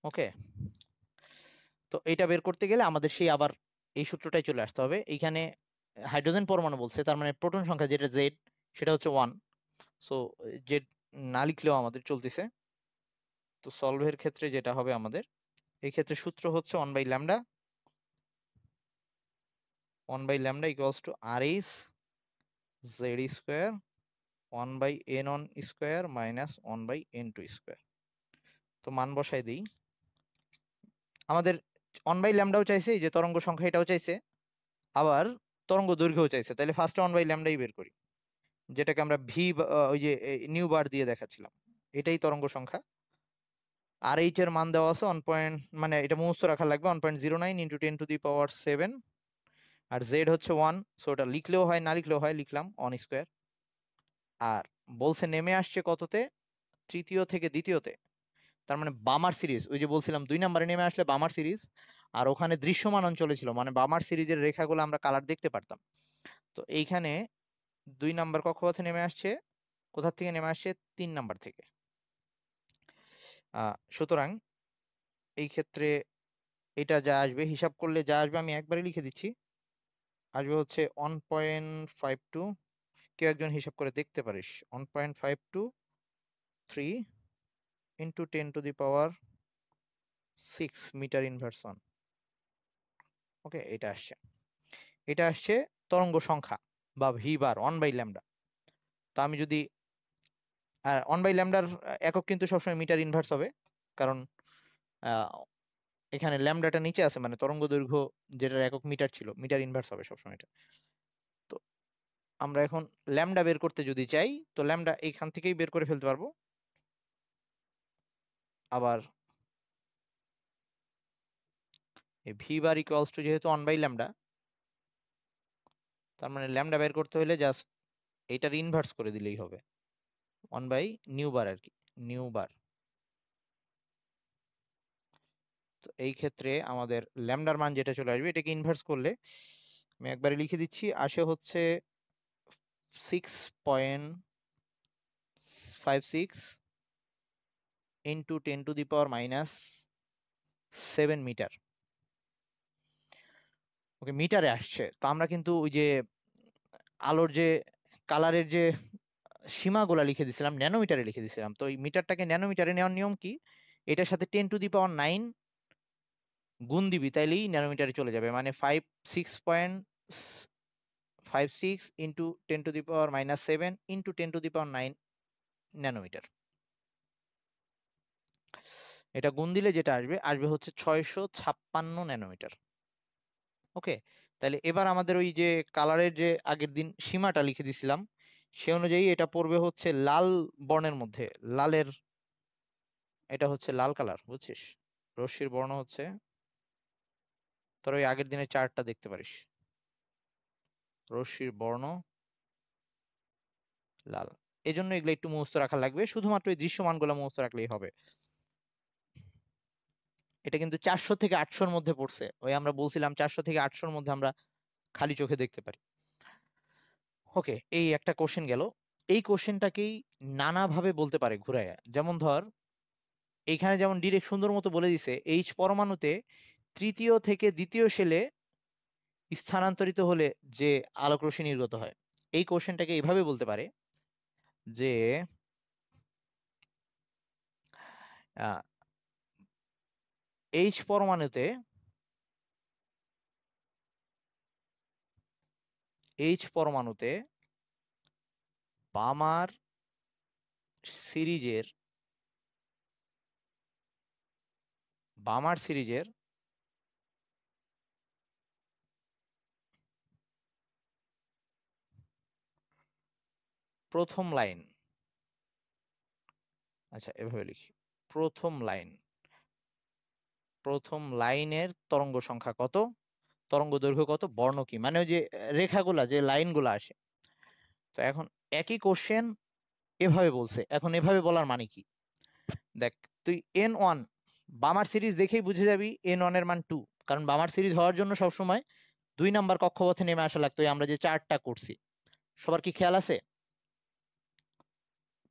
ওকে তো এটা বের করতে গেলে আমাদের সেই আবার এই সূত্রটাই চলে আসতে হবে এইখানে হাইড্রোজেন পরমাণু বলছে তার মানে প্রোটন সংখ্যা যেটা জেড সেটা হচ্ছে ওয়ান সো জেড না লিখলেও আমাদের চলতেছে তো সলভের ক্ষেত্রে যেটা হবে আমাদের এই ক্ষেত্রে সূত্র হচ্ছে one by lambda one by lambda equals to R H Z square one by n one square minus one by n two square তো মান বসাই দিই আমাদের অন বাই ল্যামডাও চাইছে যে তরঙ্গ সংখ্যা এটাও চাইছে আবার তরঙ্গ দৈর্ঘ্যও চাইছে তাহলে ফার্স্টে অন বাই ল্যামডাই বের করি যেটাকে আমরা ভি ওই যে নিউ বার দিয়ে দেখাচ্ছিলাম এটাই তরঙ্গ সংখ্যা আর এইচ এর মান দেওয়া আছে ওয়ান পয়েন্ট মানে এটা মুহূর্ত রাখা লাগবে one point zero nine into ten to the power seven আর জেড হচ্ছে ওয়ান সো ওটা লিখলেও হয় না লিখলেও হয় লিখলাম ওয়ান স্কোয়ার আর বলছে নেমে আসছে কততে তৃতীয় থেকে দ্বিতীয়তে তার মানে বামার সিরিজ ওই যে বলছিলাম দুই নাম্বারে নেমে আসলে বামার সিরিজ আর ওখানে দৃশ্যমান অঞ্চলে ছিল মানে বামার সিরিজের রেখাগুলো আমরা কালার দেখতে পারতাম তো এইখানে দুই নাম্বার কক্ষপথে নেমে আসছে কোথার থেকে নেমে আসছে তিন নাম্বার থেকে সুতরাং এই ক্ষেত্রে এটা যা আসবে হিসাব করলে যা আসবে আমি একবারে লিখে দিচ্ছি আসবে হচ্ছে ওয়ান পয়েন্ট ফাইভ টু কেউ একজন হিসাব করে দেখতে পারিস one point five two three into ten to the power six metre inversion okay এটা আসছে এটা আসছে তরঙ্গ সংখ্যা বা V bar one by lambda তো আমি যদি আর ওয়ান বাই ল্যামডার একক কিন্তু সবসময় মিটার ইনভার্স হবে কারণ এখানে ল্যামডাটা নিচে আছে মানে তরঙ্গ দৈর্ঘ্য যেটার একক মিটার ছিল মিটার ইনভার্স হবে সবসময় এটা তো আমরা এখন ল্যামডা বের করতে যদি চাই তো ল্যামডা এইখান থেকেই বের করে ফেলতে পারবো আবার এই ভি বার ইকুয়ালস টু যেহেতু ওয়ান বাই ল্যামডা তার মানে ল্যামডা বের করতে হলে জাস্ট এইটার ইনভার্স করে দিলেই হবে ওয়ান বাই নিউ বার আর কি নিউ বার তো এই ক্ষেত্রে আমাদের ল্যামডার মান যেটা চলে আসবে এটাকে ইনভার্স করলে আমি একবারে লিখে দিচ্ছি আসে হচ্ছে six point five six into ten to the power minus seven metre okay মিটারে আসছে তো আমরা কিন্তু ওই যে আলোর যে কালারের যে সীমাগুলা লিখে দিছিলাম ন্যানোমিটারে লিখে দিছিলাম তো এই মিটারটাকে ন্যানোমিটারে নেওয়ার নিয়ম কি এটার সাথে ten to the power nine গুণ দিবি তাইলেই ন্যানোমিটারে চলে যাবে মানে five six point five six into ten to the power minus seven into ten to the power nine nanometre এটা গুণ দিলে যেটা আসবে আসবে হচ্ছে ছয়শো ছাপ্পান্ন ন্যানোমিটার ওকে তাহলে এবার আমাদের ওই যে কালারের যে আগের দিন সীমাটা লিখে দিছিলাম সে অনুযায়ী এটা পড়বে হচ্ছে লাল বর্ণের মধ্যে লালের এটা হচ্ছে লাল কালার বুঝছিস রশ্মির বর্ণ হচ্ছে তোর ওই আগের দিনের চার্টটা দেখতে পারিস রশ্মির বর্ণ লাল এজন্য এগুলো একটু মুহস্ত রাখা লাগবে শুধুমাত্র এই দৃশ্যমানগুলো মুহস্ত রাখলেই হবে এটা কিন্তু চারশো থেকে আটশোর মধ্যে পড়ছে ওই আমরা বলছিলাম চারশো থেকে আটশোর মধ্যে আমরা খালি চোখে দেখতে পারি ওকে এই একটা কোশ্চেন গেল এই কোশ্চেনটাকেই নানাভাবে বলতে পারে ঘুরাইয়া যেমন ধর এইখানে যেমন ডিরেক্ট সুন্দর মতো বলে দিছে এইচ পরমাণুতে তৃতীয় থেকে দ্বিতীয় সেলে স্থানান্তরিত হলে যে আলোকরশ্মি নির্গত হয় এই কোশ্চেনটাকে এইভাবে বলতে পারে যে এইচ পরমাণুতে এইচ পরমাণুতে বামার সিরিজের বামার সিরিজের প্রথম লাইন আচ্ছা এভাবে লিখি প্রথম লাইন প্রথম লাইনের তরঙ্গ সংখ্যা কত তরঙ্গ দৈর্ঘ্য কত বর্ণ কি মানে যে রেখাগুলা যে লাইনগুলা আসে তো এখন একই কোশ্চেন এভাবে বলছে এখন এভাবে বলার মানে কি দেখ তুই এন ওয়ান বামার সিরিজ দেখেই বুঝে যাবি এন ওয়ানের মান টু কারণ বামার সিরিজ হওয়ার জন্য সবসময় দুই নাম্বার কক্ষপথে নেমে আসা লাগতো আমরা যে চারটা করছি সবার কি খেয়াল আছে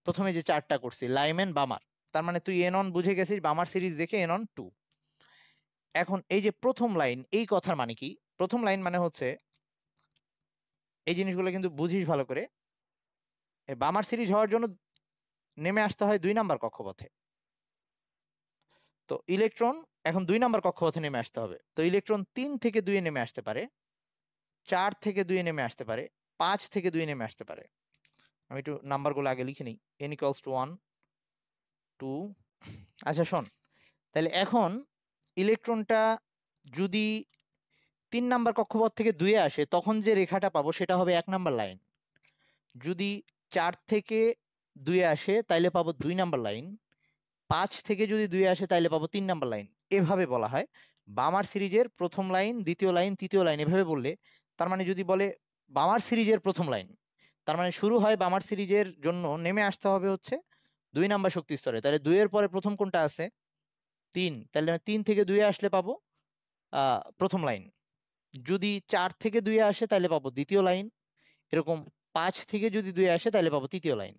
প্রথমে যে চারটা করছি লাইমেন বামার তার মানে তুই এন অন বুঝে গেছিস বামার সিরিজ দেখে এন অন টু এখন এই যে প্রথম লাইন এই কথার মানে কি প্রথম লাইন মানে হচ্ছে এই জিনিসগুলো কিন্তু বুঝিস ভালো করে বামার সিরিজ হওয়ার জন্য নেমে আসতে হয় দুই নাম্বার কক্ষপথে তো ইলেকট্রন এখন দুই নাম্বার কক্ষপথে নেমে আসতে হবে তো ইলেকট্রন তিন থেকে দুই নেমে আসতে পারে চার থেকে দুই নেমে আসতে পারে পাঁচ থেকে দুই নেমে আসতে পারে আমি একটু নাম্বারগুলো আগে লিখে নিই এনিকলস টু ওয়ান টু আচ্ছা শোন তাহলে এখন ইলেকট্রনটা যদি তিন নাম্বার কক্ষপথ থেকে দুয়ে আসে তখন যে রেখাটা পাবো সেটা হবে এক নাম্বার লাইন যদি চার থেকে দুয়ে আসে তাইলে পাবো দুই নাম্বার লাইন পাঁচ থেকে যদি দুয়ে আসে তাইলে পাবো তিন নাম্বার লাইন এভাবে বলা হয় বামার সিরিজের প্রথম লাইন দ্বিতীয় লাইন তৃতীয় লাইন এভাবে বললে তার মানে যদি বলে বামার সিরিজের প্রথম লাইন তার মানে শুরু হয় বামার সিরিজের জন্য নেমে আসতে হবে হচ্ছে দুই নাম্বার শক্তি স্তরে তাহলে দুইয়ের পরে প্রথম কোনটা আছে তিন তাহলে তিন থেকে দুয়ে আসলে পাবো প্রথম লাইন যদি চার থেকে দুয়ে আসে তাহলে পাবো দ্বিতীয় লাইন এরকম পাঁচ থেকে যদি দুয়ে আসে তাহলে পাবো তৃতীয় লাইন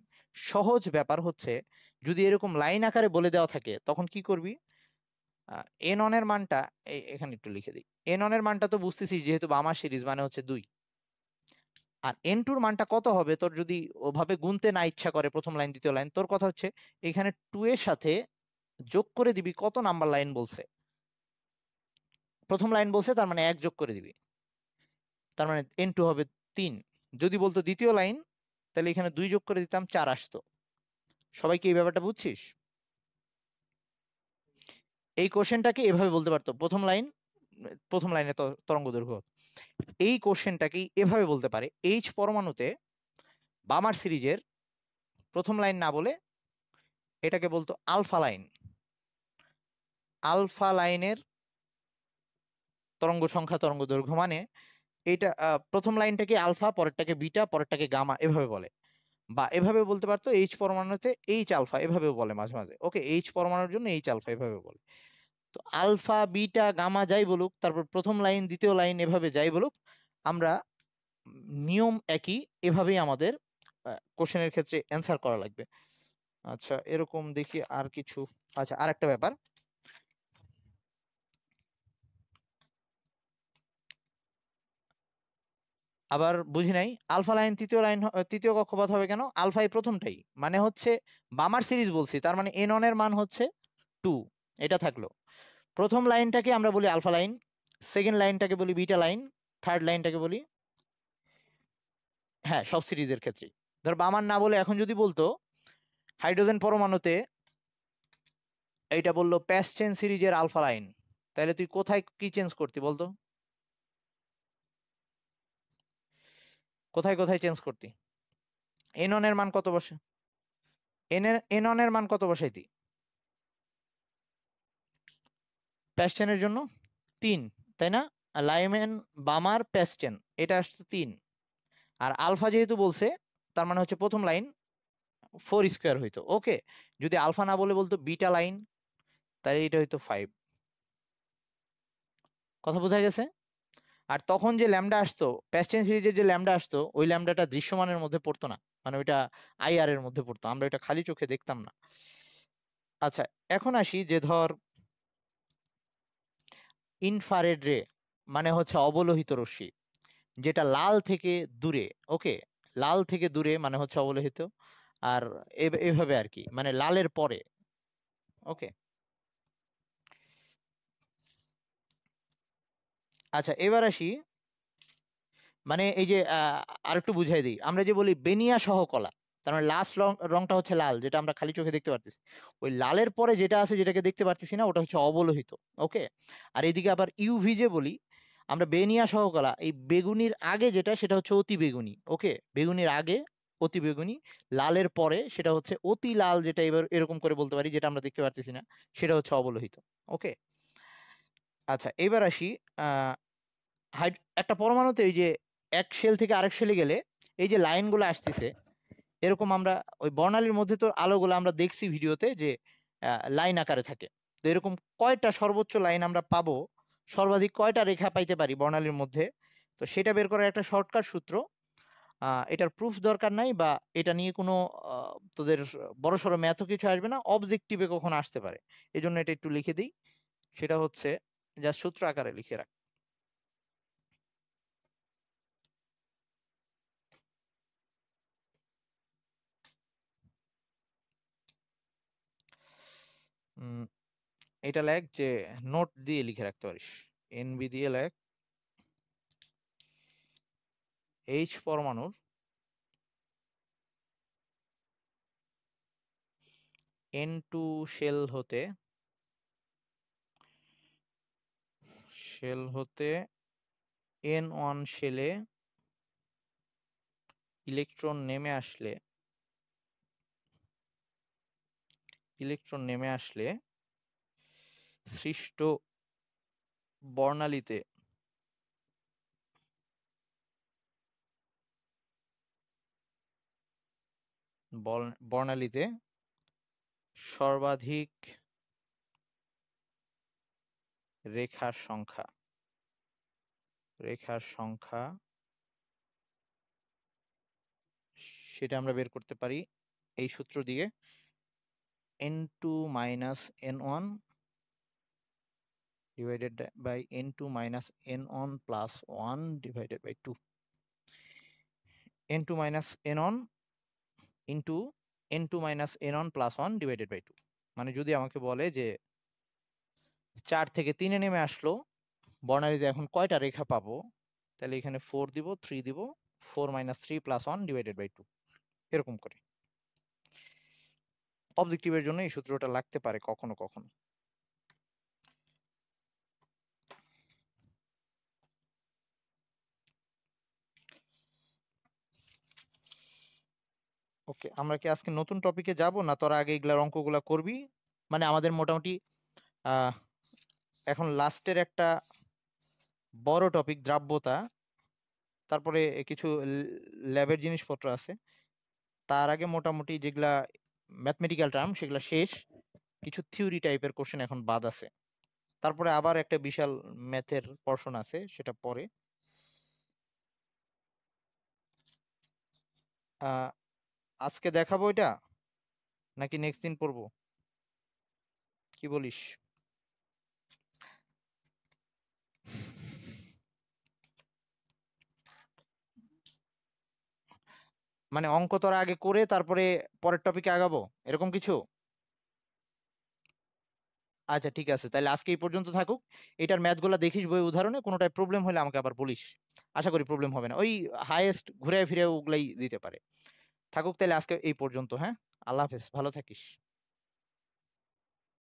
সহজ ব্যাপার হচ্ছে যদি এরকম লাইন আকারে বলে দেওয়া থাকে তখন কি করবি এন অনের মানটা এখানে একটু লিখে দিই এন অনের মানটা তো বুঝতেছি যেহেতু বামা সিরিজ মানে হচ্ছে দুই আর এন টুর মানটা কত হবে তোর যদি ওভাবে গুনতে না ইচ্ছা করে প্রথম লাইন দ্বিতীয় লাইন তোর কথা হচ্ছে এখানে টু এর সাথে যোগ করে দিবি কত নাম্বার লাইন বলছে প্রথম লাইন বলছে তার মানে এক যোগ করে দিবি তার মানে এন টু হবে তিন যদি বলতো দ্বিতীয় লাইন তাহলে এখানে দুই যোগ করে দিতাম চার আসতো সবাইকে এই ব্যাপারটা বুঝছিস এই কোশ্চেনটাকে এভাবে বলতে পারতো প্রথম লাইন প্রথম লাইনে তরঙ্গ দৈর্ঘ্য এই কোশ্চেনটাকে এভাবে বলতে পারে এইচ পরমাণুতে বামার সিরিজের প্রথম লাইন না বলে এটাকে বলতো আলফা লাইন আলফা লাইনের তরঙ্গ সংখ্যা তরঙ্গ দৈর্ঘ্য মানে এটা প্রথম লাইনটাকে আলফা পরেরটাকে বিটা পরেরটাকে গামা এভাবে বলে বা এভাবে বলতে পারতো এইচ পরমাণুতে এইচ আলফা এভাবেও বলে মাঝে মাঝে ওকে এইচ পরমাণুর জন্য এইচ আলফা এভাবে বলে তো আলফা বিটা গামা যাই বলুক তারপর প্রথম লাইন দ্বিতীয় লাইন এভাবে যাই বলুক আমরা নিয়ম একই এভাবেই আমাদের কোশ্চেনের ক্ষেত্রে অ্যান্সার করা লাগবে আচ্ছা এরকম দেখি আর কিছু আচ্ছা আর একটা ব্যাপার আবার বুঝি নাই আলফা লাইন তৃতীয় লাইন তৃতীয় কক্ষপথ হবে কেন আলফাই প্রথমটাই মানে হচ্ছে বামার সিরিজ বলছি তার মানে এন এর মান হচ্ছে টু এটা থাকলো প্রথম লাইনটাকে আমরা বলি আলফা লাইন সেকেন্ড লাইনটাকে বলি বিটা লাইন থার্ড লাইনটাকে বলি হ্যাঁ সব সিরিজের ক্ষেত্রে ধর বামার না বলে এখন যদি বলতো হাইড্রোজেন পরমাণুতে এইটা বললো প্যাস চেন সিরিজের আলফা লাইন তাহলে তুই কোথায় কি চেঞ্জ করতি বলতো কোথায় কোথায় চেঞ্জ করতি এননের মান কত বসে এনের এননের মান কত বসাইতি প্যাস্টেনের জন্য তিন তাই না লাইমেন বামার প্যাস্টেন এটা আসতো তিন আর আলফা যেহেতু বলছে তার মানে হচ্ছে প্রথম লাইন ফোর স্কোয়ার হইতো ওকে যদি আলফা না বলে বলতো বিটা লাইন তাহলে এটা হইতো ফাইভ কথা বোঝা গেছে আর তখন যে ল্যামডা আসতো প্যাস্টেন সিরিজের যে ল্যামডা আসতো ওই ল্যামডাটা দৃশ্যমানের মধ্যে পড়তো না মানে ওইটা আইআর এর মধ্যে পড়তো আমরা এটা খালি চোখে দেখতাম না আচ্ছা এখন আসি যে ধর ইনফারেড রে মানে হচ্ছে অবলোহিত রশ্মি যেটা লাল থেকে দূরে ওকে লাল থেকে দূরে মানে হচ্ছে অবলোহিত আর এভাবে আর কি মানে লালের পরে ওকে আচ্ছা এবার আসি মানে এই যে আর একটু বুঝাই দিই আমরা যে বলি বেনিয়া সহ কলা তার মানে লাস্ট রং রংটা হচ্ছে লাল যেটা আমরা খালি চোখে দেখতে পারতেছি ওই লালের পরে যেটা আছে যেটাকে দেখতে পারতেছি না ওটা হচ্ছে অবলোহিত ওকে আর এদিকে আবার ইউভি যে বলি আমরা বেনিয়া সহ কলা এই বেগুনির আগে যেটা সেটা হচ্ছে অতি বেগুনি ওকে বেগুনির আগে অতি বেগুনি লালের পরে সেটা হচ্ছে অতি লাল যেটা এবার এরকম করে বলতে পারি যেটা আমরা দেখতে পারতেছি না সেটা হচ্ছে অবলোহিত ওকে আচ্ছা এবার আসি একটা পরমাণুতে এই যে এক সেল থেকে আরেক শেলে গেলে এই যে লাইনগুলো আসতেছে এরকম আমরা ওই বর্ণালীর মধ্যে তো আলোগুলো আমরা দেখছি ভিডিওতে যে লাইন আকারে থাকে তো এরকম কয়টা সর্বোচ্চ লাইন আমরা পাবো সর্বাধিক কয়টা রেখা পাইতে পারি বর্ণালীর মধ্যে তো সেটা বের করার একটা শর্টকাট সূত্র এটার প্রুফ দরকার নাই বা এটা নিয়ে কোনো তোদের বড়সড় ম্যাথও কিছু আসবে না অবজেক্টিভে কখন আসতে পারে এজন্য এটা একটু লিখে দিই সেটা হচ্ছে যা সূত্র আকারে লিখে রাখ এটা লেখ যে নোট দিয়ে লিখে রাখতে পারিস এনবি দিয়ে লেখ এইচ পরমাণুর এন টু শেল হতে শেল হতে এন ওয়ান শেলে ইলেকট্রন নেমে আসলে ইলেকট্রন নেমে আসলে সৃষ্ট বর্ণালীতে বর্ণালীতে সর্বাধিক রেখার সংখ্যা রেখার সংখ্যা সেটা আমরা বের করতে পারি এই সূত্র দিয়ে n two minus n one divided by n two minus n one plus one divided by two n two minus n one into n two minus n one plus one divided by two মানে যদি আমাকে বলে যে চার থেকে তিনে নেমে আসলো বর্ণালীতে এখন কয়টা রেখা পাবো তাহলে এখানে ফোর দিব থ্রি দিব four minus three plus one divided by two এরকম করে অবজেক্টিভের জন্য এই সূত্রটা লাগতে পারে কখনো কখনো ওকে আমরা কি আজকে নতুন টপিকে যাব না তোরা আগে এগুলার অঙ্কগুলা করবি মানে আমাদের মোটামুটি আহ এখন লাস্টের একটা বড় টপিক দ্রাব্যতা তারপরে কিছু ল্যাবের জিনিসপত্র আছে তার আগে মোটামুটি যেগুলা ম্যাথমেটিক্যাল টার্ম সেগুলা শেষ কিছু থিওরি টাইপের কোশ্চেন এখন বাদ আছে তারপরে আবার একটা বিশাল ম্যাথের পর্ষণ আছে সেটা পরে আজকে দেখাবো এটা নাকি নেক্সট দিন পড়বো কি বলিস মানে অঙ্ক তোরা আগে করে তারপরে পরের টপিকে আগাবো এরকম কিছু আচ্ছা ঠিক আছে তাহলে আজকে এই পর্যন্ত থাকুক এটার ম্যাথগুলো দেখিস বই উদাহরণে কোনোটায় প্রবলেম হলে আমাকে আবার বলিস আশা করি প্রবলেম হবে না ওই হায়েস্ট ঘুরে ফিরে ওগুলাই দিতে পারে থাকুক তাহলে আজকে এই পর্যন্ত হ্যাঁ আল্লাহ হাফেজ ভালো থাকিস